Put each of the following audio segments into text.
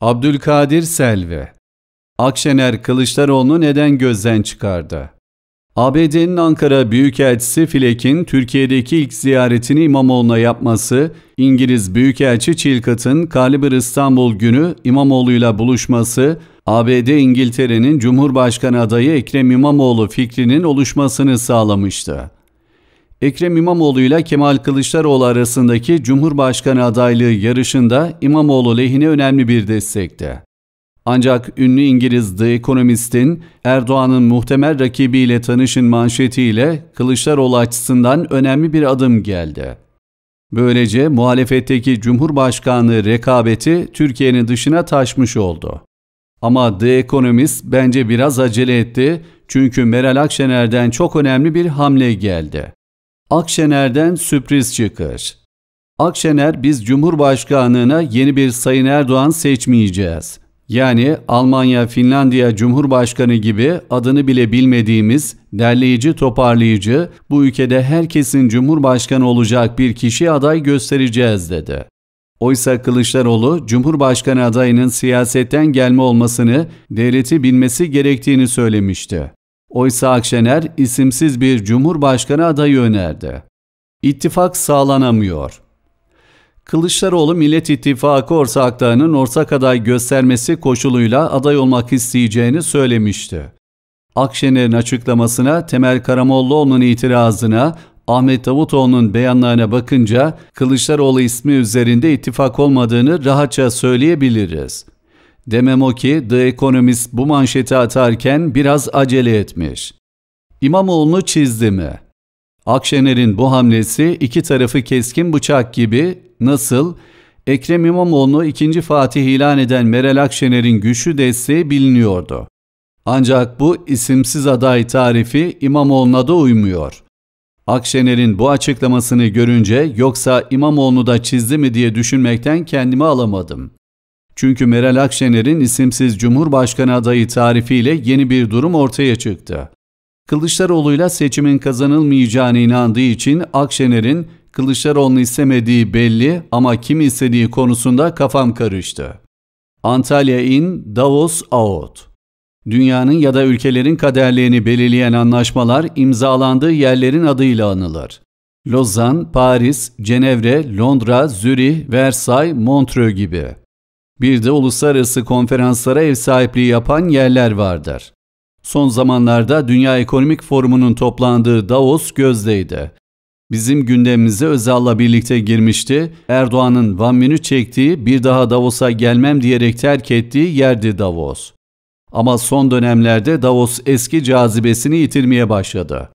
Abdülkadir Selvi Akşener Kılıçdaroğlu neden gözden çıkardı? ABD'nin Ankara Büyükelçisi Filek'in Türkiye'deki ilk ziyaretini İmamoğlu'na yapması, İngiliz Büyükelçi Chilcott'ın Kaliber İstanbul günü İmamoğlu'yla buluşması, ABD İngiltere'nin Cumhurbaşkanı adayı Ekrem İmamoğlu fikrinin oluşmasını sağlamıştı. Ekrem İmamoğlu ile Kemal Kılıçdaroğlu arasındaki Cumhurbaşkanı adaylığı yarışında İmamoğlu lehine önemli bir destekti. Ancak ünlü İngiliz The Economist'in Erdoğan'ın muhtemel rakibiyle tanışın manşetiyle Kılıçdaroğlu açısından önemli bir adım geldi. Böylece muhalefetteki Cumhurbaşkanlığı rekabeti Türkiye'nin dışına taşmış oldu. Ama The Economist bence biraz acele etti çünkü Meral Akşener'den çok önemli bir hamle geldi. Akşener'den sürpriz çıkış. Akşener biz Cumhurbaşkanlığına yeni bir Sayın Erdoğan seçmeyeceğiz. Yani Almanya, Finlandiya Cumhurbaşkanı gibi adını bile bilmediğimiz derleyici, toparlayıcı, bu ülkede herkesin Cumhurbaşkanı olacak bir kişi aday göstereceğiz dedi. Oysa Kılıçdaroğlu, Cumhurbaşkanı adayının siyasetten gelme olmasını devleti bilmesi gerektiğini söylemişti. Oysa Akşener isimsiz bir cumhurbaşkanı adayı önerdi. İttifak sağlanamıyor. Kılıçdaroğlu Millet İttifakı ortaklığının ortak aday göstermesi koşuluyla aday olmak isteyeceğini söylemişti. Akşener'in açıklamasına Temel Karamollaoğlu'nun itirazına Ahmet Davutoğlu'nun beyanlarına bakınca Kılıçdaroğlu ismi üzerinde ittifak olmadığını rahatça söyleyebiliriz. Demem o ki The Economist bu manşeti atarken biraz acele etmiş. İmamoğlu'nu çizdi mi? Akşener'in bu hamlesi iki tarafı keskin bıçak gibi nasıl Ekrem İmamoğlu'nu ikinci Fatih ilan eden Meral Akşener'in güçlü desteği biliniyordu. Ancak bu isimsiz aday tarifi İmamoğlu'na da uymuyor. Akşener'in bu açıklamasını görünce yoksa İmamoğlu'nu da çizdi mi diye düşünmekten kendimi alamadım. Çünkü Meral Akşener'in isimsiz Cumhurbaşkanı adayı tarifiyle yeni bir durum ortaya çıktı. Kılıçdaroğlu'yla seçimin kazanılmayacağına inandığı için Akşener'in Kılıçdaroğlu'nu istemediği belli ama kim istediği konusunda kafam karıştı. Antalya in, Davos out. Dünyanın ya da ülkelerin kaderlerini belirleyen anlaşmalar imzalandığı yerlerin adıyla anılır. Lozan, Paris, Cenevre, Londra, Zürih, Versay, Montreux gibi. Bir de uluslararası konferanslara ev sahipliği yapan yerler vardır. Son zamanlarda Dünya Ekonomik Forumu'nun toplandığı Davos gözdeydi. Bizim gündemimize Özal'la birlikte girmişti. Erdoğan'ın Van Münü çektiği bir daha Davos'a gelmem diyerek terk ettiği yerdi Davos. Ama son dönemlerde Davos eski cazibesini yitirmeye başladı.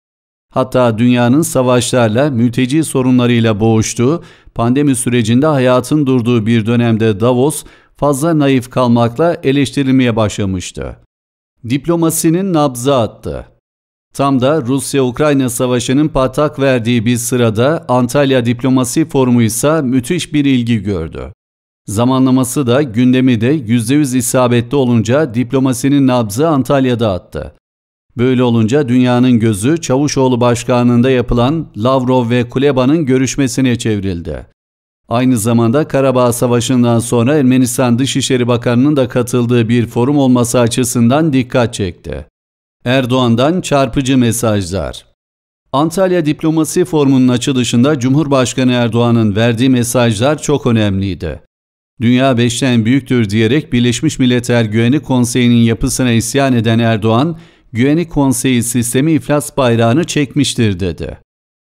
Hatta dünyanın savaşlarla, mülteci sorunlarıyla boğuştuğu, pandemi sürecinde hayatın durduğu bir dönemde Davos, fazla naif kalmakla eleştirilmeye başlamıştı. Diplomasinin nabza attı. Tam da Rusya-Ukrayna savaşının patak verdiği bir sırada Antalya Diplomasi Forumu ise müthiş bir ilgi gördü. Zamanlaması da gündemi de %100 isabetli olunca diplomasinin nabzı Antalya'da attı. Böyle olunca dünyanın gözü Çavuşoğlu Başkanlığında yapılan Lavrov ve Kuleba'nın görüşmesine çevrildi. Aynı zamanda Karabağ Savaşı'ndan sonra Ermenistan Dışişleri Bakanı'nın da katıldığı bir forum olması açısından dikkat çekti. Erdoğan'dan çarpıcı mesajlar. Antalya Diplomasi Forumu'nun açılışında Cumhurbaşkanı Erdoğan'ın verdiği mesajlar çok önemliydi. Dünya beşten büyüktür diyerek Birleşmiş Milletler Güvenlik Konseyi'nin yapısına isyan eden Erdoğan, Güvenlik Konseyi sistemi iflas bayrağını çekmiştir dedi.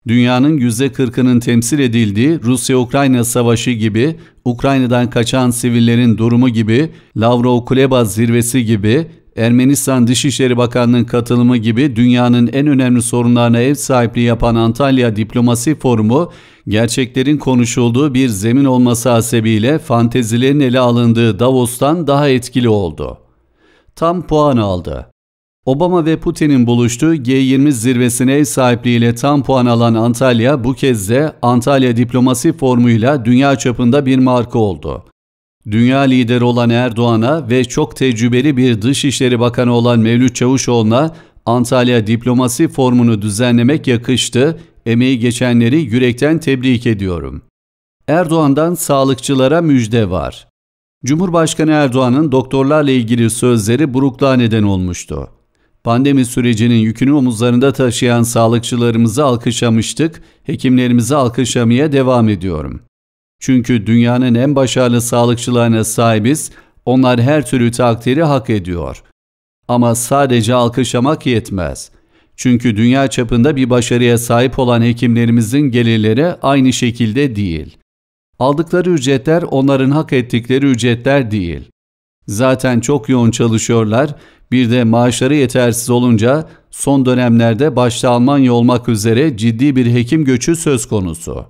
Dünyanın %40'ının temsil edildiği Rusya-Ukrayna savaşı gibi, Ukrayna'dan kaçan sivillerin durumu gibi, Lavrov Kuleba zirvesi gibi, Ermenistan Dışişleri Bakanlığı'nın katılımı gibi dünyanın en önemli sorunlarına ev sahipliği yapan Antalya Diplomasi Forumu, gerçeklerin konuşulduğu bir zemin olması hasebiyle fantezilerin ele alındığı Davos'tan daha etkili oldu. Tam puan aldı. Obama ve Putin'in buluştuğu G20 zirvesine ev sahipliğiyle tam puan alan Antalya bu kez de Antalya Diplomasi formuyla dünya çapında bir marka oldu. Dünya lideri olan Erdoğan'a ve çok tecrübeli bir Dışişleri Bakanı olan Mevlüt Çavuşoğlu'na Antalya Diplomasi formunu düzenlemek yakıştı, emeği geçenleri yürekten tebrik ediyorum. Erdoğan'dan sağlıkçılara müjde var. Cumhurbaşkanı Erdoğan'ın doktorlarla ilgili sözleri burukluğa neden olmuştu. Pandemi sürecinin yükünü omuzlarında taşıyan sağlıkçılarımızı alkışlamıştık, hekimlerimizi alkışlamaya devam ediyorum. Çünkü dünyanın en başarılı sağlıkçılarına sahibiz, onlar her türlü takdiri hak ediyor. Ama sadece alkışlamak yetmez. Çünkü dünya çapında bir başarıya sahip olan hekimlerimizin gelirleri aynı şekilde değil. Aldıkları ücretler onların hak ettikleri ücretler değil. Zaten çok yoğun çalışıyorlar. Bir de maaşları yetersiz olunca son dönemlerde başta Almanya olmak üzere ciddi bir hekim göçü söz konusu.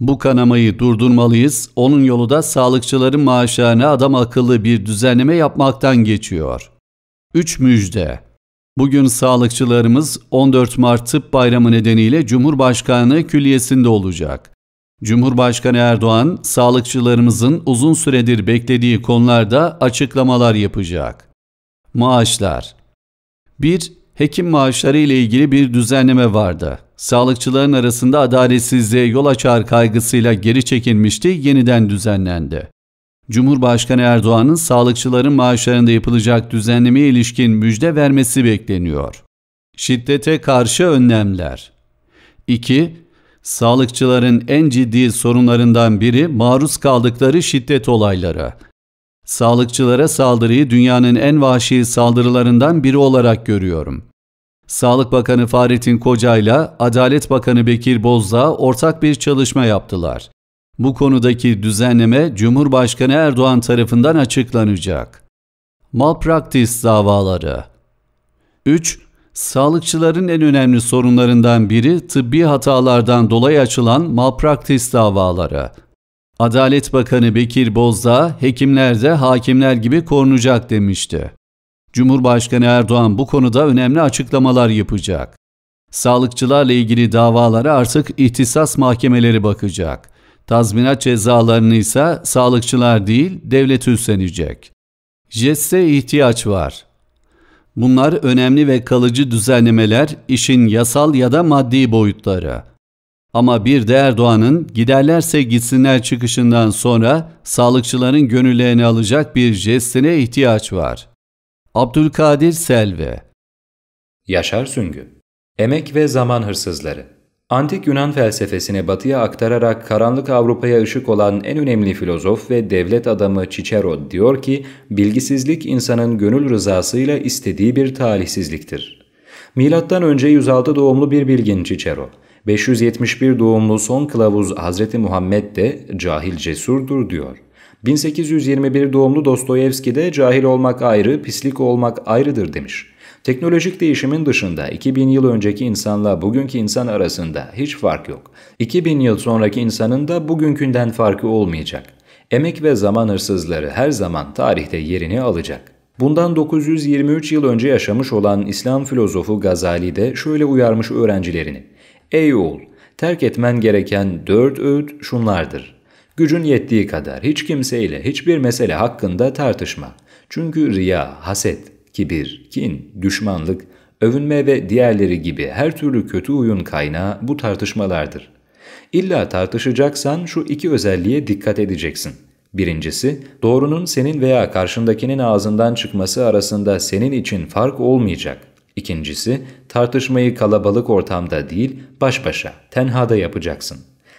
Bu kanamayı durdurmalıyız. Onun yolu da sağlıkçıların maaşlarına adam akıllı bir düzenleme yapmaktan geçiyor. 3 müjde. Bugün sağlıkçılarımız 14 Mart Tıp Bayramı nedeniyle Cumhurbaşkanı Külliyesi'nde olacak. Cumhurbaşkanı Erdoğan, sağlıkçılarımızın uzun süredir beklediği konularda açıklamalar yapacak. Maaşlar 1. Hekim maaşları ile ilgili bir düzenleme vardı. Sağlıkçıların arasında adaletsizliğe yol açar kaygısıyla geri çekilmişti, yeniden düzenlendi. Cumhurbaşkanı Erdoğan'ın sağlıkçıların maaşlarında yapılacak düzenlemeye ilişkin müjde vermesi bekleniyor. Şiddete karşı önlemler 2. Sağlıkçıların en ciddi sorunlarından biri maruz kaldıkları şiddet olayları. Sağlıkçılara saldırıyı dünyanın en vahşi saldırılarından biri olarak görüyorum. Sağlık Bakanı Fahrettin Koca ile Adalet Bakanı Bekir Bozdağ ortak bir çalışma yaptılar. Bu konudaki düzenleme Cumhurbaşkanı Erdoğan tarafından açıklanacak. Malpractice davaları 3 sağlıkçıların en önemli sorunlarından biri tıbbi hatalardan dolayı açılan malpraktis davaları. Adalet Bakanı Bekir Bozdağ, hekimler de hakimler gibi korunacak demişti. Cumhurbaşkanı Erdoğan bu konuda önemli açıklamalar yapacak. Sağlıkçılarla ilgili davalara artık ihtisas mahkemeleri bakacak. Tazminat cezalarını ise sağlıkçılar değil devlet üstlenecek. JES'e ihtiyaç var. Bunlar önemli ve kalıcı düzenlemeler işin yasal ya da maddi boyutları. Ama bir de Erdoğan'ın giderlerse gitsinler çıkışından sonra sağlıkçıların gönüllerini alacak bir jestine ihtiyaç var. Abdülkadir Selve Yaşar Süngü Emek ve Zaman Hırsızları Antik Yunan felsefesini batıya aktararak karanlık Avrupa'ya ışık olan en önemli filozof ve devlet adamı Cicero diyor ki, bilgisizlik insanın gönül rızasıyla istediği bir talihsizliktir. Milattan önce 106 doğumlu bir bilgin Cicero. 571 doğumlu son kılavuz Hz. Muhammed de cahil cesurdur diyor. 1821 doğumlu Dostoyevski de cahil olmak ayrı, pislik olmak ayrıdır demiş. Teknolojik değişimin dışında 2000 yıl önceki insanla bugünkü insan arasında hiç fark yok. 2000 yıl sonraki insanın da bugünkünden farkı olmayacak. Emek ve zaman hırsızları her zaman tarihte yerini alacak. Bundan 923 yıl önce yaşamış olan İslam filozofu Gazali de şöyle uyarmış öğrencilerini. Ey oğul, terk etmen gereken dört öğüt şunlardır. Gücün yettiği kadar hiç kimseyle hiçbir mesele hakkında tartışma. Çünkü riya, haset, kibir, kin, düşmanlık, övünme ve diğerleri gibi her türlü kötü uyun kaynağı bu tartışmalardır. İlla tartışacaksan şu iki özelliğe dikkat edeceksin. Birincisi, doğrunun senin veya karşındakinin ağzından çıkması arasında senin için fark olmayacak. İkincisi, tartışmayı kalabalık ortamda değil, baş başa, tenhada yapacaksın.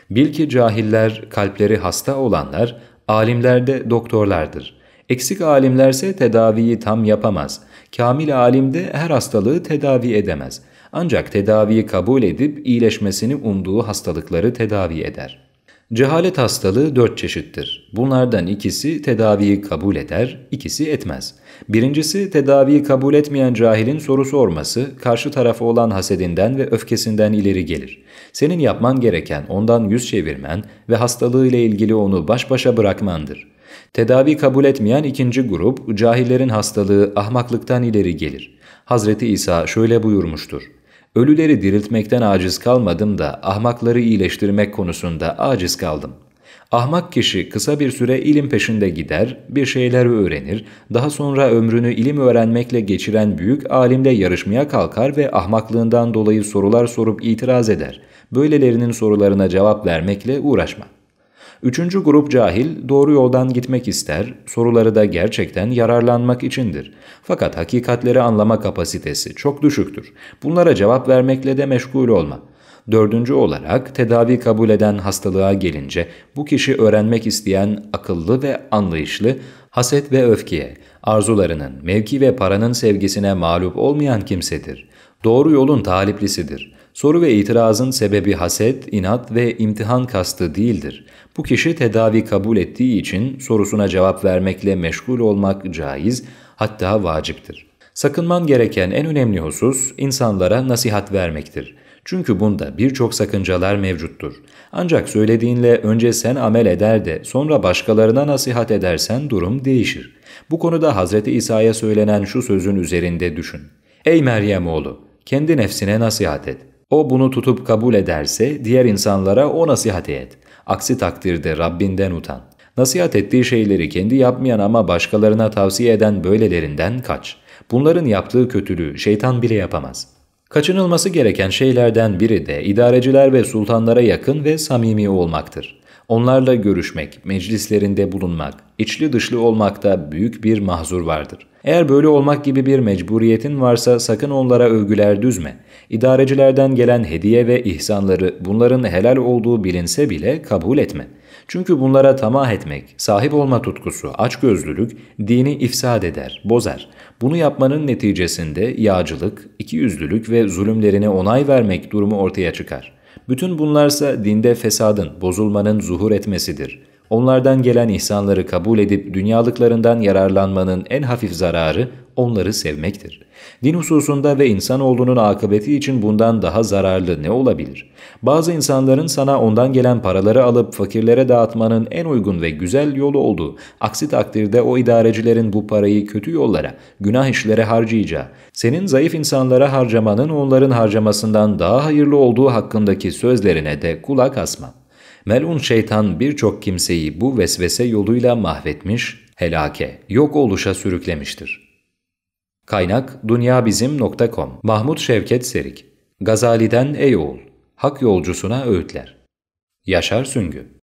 Bil ki cahiller, kalpleri hasta olanlar, alimler de doktorlardır.'' Eksik alimlerse tedaviyi tam yapamaz. Kamil alim de her hastalığı tedavi edemez. Ancak tedaviyi kabul edip iyileşmesini umduğu hastalıkları tedavi eder. Cehalet hastalığı dört çeşittir. Bunlardan ikisi tedaviyi kabul eder, ikisi etmez. Birincisi tedaviyi kabul etmeyen cahilin soru sorması, karşı tarafı olan hasedinden ve öfkesinden ileri gelir. Senin yapman gereken ondan yüz çevirmen ve hastalığı ile ilgili onu baş başa bırakmandır. Tedavi kabul etmeyen ikinci grup, cahillerin hastalığı ahmaklıktan ileri gelir. Hazreti İsa şöyle buyurmuştur. Ölüleri diriltmekten aciz kalmadım da ahmakları iyileştirmek konusunda aciz kaldım. Ahmak kişi kısa bir süre ilim peşinde gider, bir şeyler öğrenir, daha sonra ömrünü ilim öğrenmekle geçiren büyük alimle yarışmaya kalkar ve ahmaklığından dolayı sorular sorup itiraz eder. Böylelerinin sorularına cevap vermekle uğraşma. Üçüncü grup cahil, doğru yoldan gitmek ister, soruları da gerçekten yararlanmak içindir. Fakat hakikatleri anlama kapasitesi çok düşüktür. Bunlara cevap vermekle de meşgul olma. Dördüncü olarak tedavi kabul eden hastalığa gelince bu kişi öğrenmek isteyen akıllı ve anlayışlı, haset ve öfkeye, arzularının, mevki ve paranın sevgisine mağlup olmayan kimsedir. Doğru yolun taliplisidir. Soru ve itirazın sebebi haset, inat ve imtihan kastı değildir. Bu kişi tedavi kabul ettiği için sorusuna cevap vermekle meşgul olmak caiz, hatta vaciptir. Sakınman gereken en önemli husus insanlara nasihat vermektir. Çünkü bunda birçok sakıncalar mevcuttur. Ancak söylediğinle önce sen amel eder de sonra başkalarına nasihat edersen durum değişir. Bu konuda Hz. İsa'ya söylenen şu sözün üzerinde düşün. Ey Meryem oğlu! Kendi nefsine nasihat et. O bunu tutup kabul ederse diğer insanlara o nasihat et. Aksi takdirde Rabbinden utan. Nasihat ettiği şeyleri kendi yapmayan ama başkalarına tavsiye eden böylelerinden kaç. Bunların yaptığı kötülüğü şeytan bile yapamaz. Kaçınılması gereken şeylerden biri de idareciler ve sultanlara yakın ve samimi olmaktır. Onlarla görüşmek, meclislerinde bulunmak, içli dışlı olmakta büyük bir mahzur vardır. Eğer böyle olmak gibi bir mecburiyetin varsa sakın onlara övgüler düzme. İdarecilerden gelen hediye ve ihsanları bunların helal olduğu bilinse bile kabul etme. Çünkü bunlara tamah etmek, sahip olma tutkusu, açgözlülük dini ifsad eder, bozar. Bunu yapmanın neticesinde yağcılık, ikiyüzlülük ve zulümlerine onay vermek durumu ortaya çıkar.'' Bütün bunlarsa dinde fesadın, bozulmanın zuhur etmesidir.'' onlardan gelen ihsanları kabul edip dünyalıklarından yararlanmanın en hafif zararı onları sevmektir. Din hususunda ve insanoğlunun akıbeti için bundan daha zararlı ne olabilir? Bazı insanların sana ondan gelen paraları alıp fakirlere dağıtmanın en uygun ve güzel yolu olduğu, aksi takdirde o idarecilerin bu parayı kötü yollara, günah işlere harcayacağı, senin zayıf insanlara harcamanın onların harcamasından daha hayırlı olduğu hakkındaki sözlerine de kulak asma. Melun şeytan birçok kimseyi bu vesvese yoluyla mahvetmiş, helake, yok oluşa sürüklemiştir. Kaynak dünyabizim.com Mahmut Şevket Serik Gazali'den Ey oğul, Hak yolcusuna öğütler. Yaşar Süngü